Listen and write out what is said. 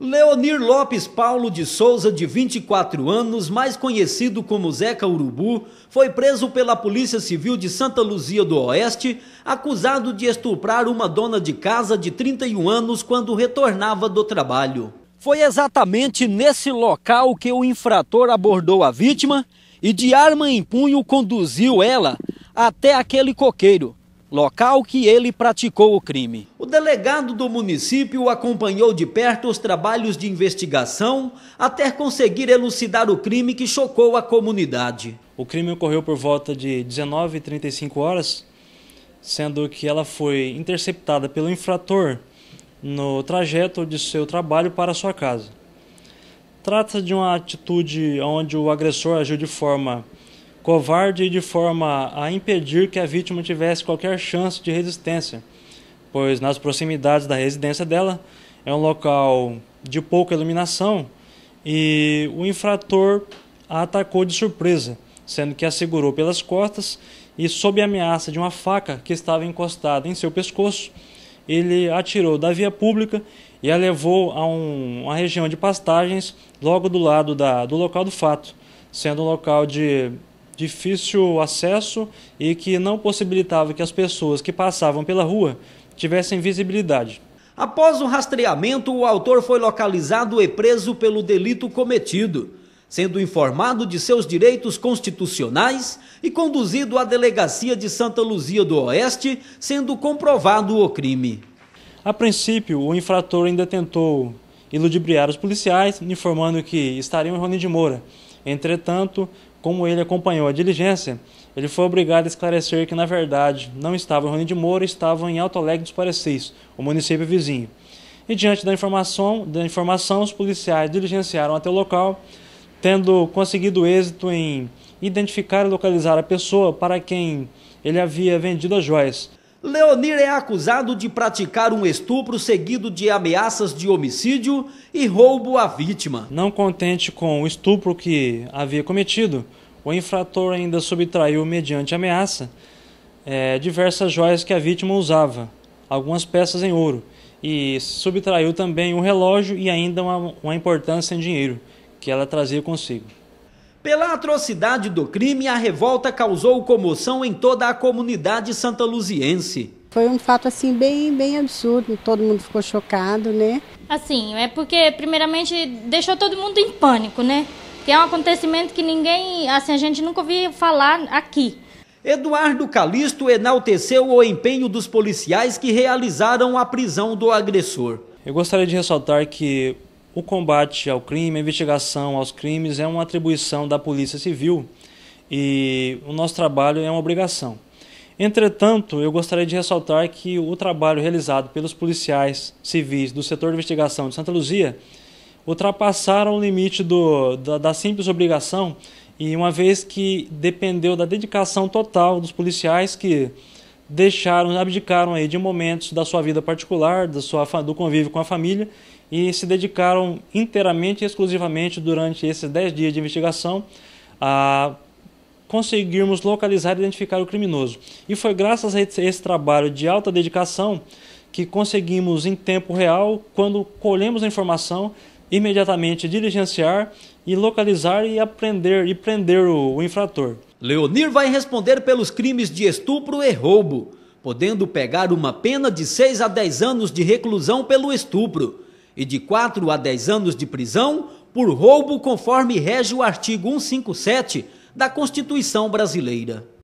Leonir Lopes Paulo de Souza, de 24 anos, mais conhecido como Zeca Urubu, foi preso pela Polícia Civil de Santa Luzia do Oeste, acusado de estuprar uma dona de casa de 31 anos quando retornava do trabalho. Foi exatamente nesse local que o infrator abordou a vítima e, de arma em punho, conduziu ela até aquele coqueiro, local que ele praticou o crime. O delegado do município acompanhou de perto os trabalhos de investigação até conseguir elucidar o crime que chocou a comunidade. O crime ocorreu por volta de 19h35 horas, sendo que ela foi interceptada pelo infrator no trajeto de seu trabalho para sua casa. Trata se de uma atitude onde o agressor agiu de forma covarde de forma a impedir que a vítima tivesse qualquer chance de resistência, pois nas proximidades da residência dela é um local de pouca iluminação e o infrator a atacou de surpresa, sendo que a segurou pelas costas e, sob a ameaça de uma faca que estava encostada em seu pescoço, ele atirou da via pública e a levou a um, uma região de pastagens logo do lado da, do local do fato, sendo um local de difícil acesso e que não possibilitava que as pessoas que passavam pela rua tivessem visibilidade. Após o rastreamento, o autor foi localizado e preso pelo delito cometido, sendo informado de seus direitos constitucionais e conduzido à delegacia de Santa Luzia do Oeste, sendo comprovado o crime. A princípio, o infrator ainda tentou iludibriar os policiais, informando que estariam em Rony de Moura, Entretanto, como ele acompanhou a diligência, ele foi obrigado a esclarecer que, na verdade, não estava em Rony de Moura, estava em Alto Alegre dos Parecis, o município vizinho. E diante da informação, da informação, os policiais diligenciaram até o local, tendo conseguido êxito em identificar e localizar a pessoa para quem ele havia vendido as joias, Leonir é acusado de praticar um estupro seguido de ameaças de homicídio e roubo à vítima. Não contente com o estupro que havia cometido, o infrator ainda subtraiu, mediante ameaça, é, diversas joias que a vítima usava, algumas peças em ouro, e subtraiu também um relógio e ainda uma, uma importância em dinheiro que ela trazia consigo. Pela atrocidade do crime, a revolta causou comoção em toda a comunidade santaluziense. Foi um fato assim bem, bem absurdo, todo mundo ficou chocado, né? Assim, é porque primeiramente deixou todo mundo em pânico, né? Que é um acontecimento que ninguém, assim, a gente nunca ouviu falar aqui. Eduardo Calisto enalteceu o empenho dos policiais que realizaram a prisão do agressor. Eu gostaria de ressaltar que o combate ao crime, a investigação aos crimes é uma atribuição da Polícia Civil e o nosso trabalho é uma obrigação. Entretanto, eu gostaria de ressaltar que o trabalho realizado pelos policiais civis do setor de investigação de Santa Luzia ultrapassaram o limite do, da, da simples obrigação e uma vez que dependeu da dedicação total dos policiais que deixaram, abdicaram aí de momentos da sua vida particular, da sua, do convívio com a família e se dedicaram inteiramente e exclusivamente durante esses 10 dias de investigação a conseguirmos localizar e identificar o criminoso. E foi graças a esse trabalho de alta dedicação que conseguimos em tempo real, quando colhemos a informação, imediatamente diligenciar e localizar e aprender e prender o, o infrator. Leonir vai responder pelos crimes de estupro e roubo, podendo pegar uma pena de 6 a 10 anos de reclusão pelo estupro e de 4 a 10 anos de prisão por roubo conforme rege o artigo 157 da Constituição Brasileira.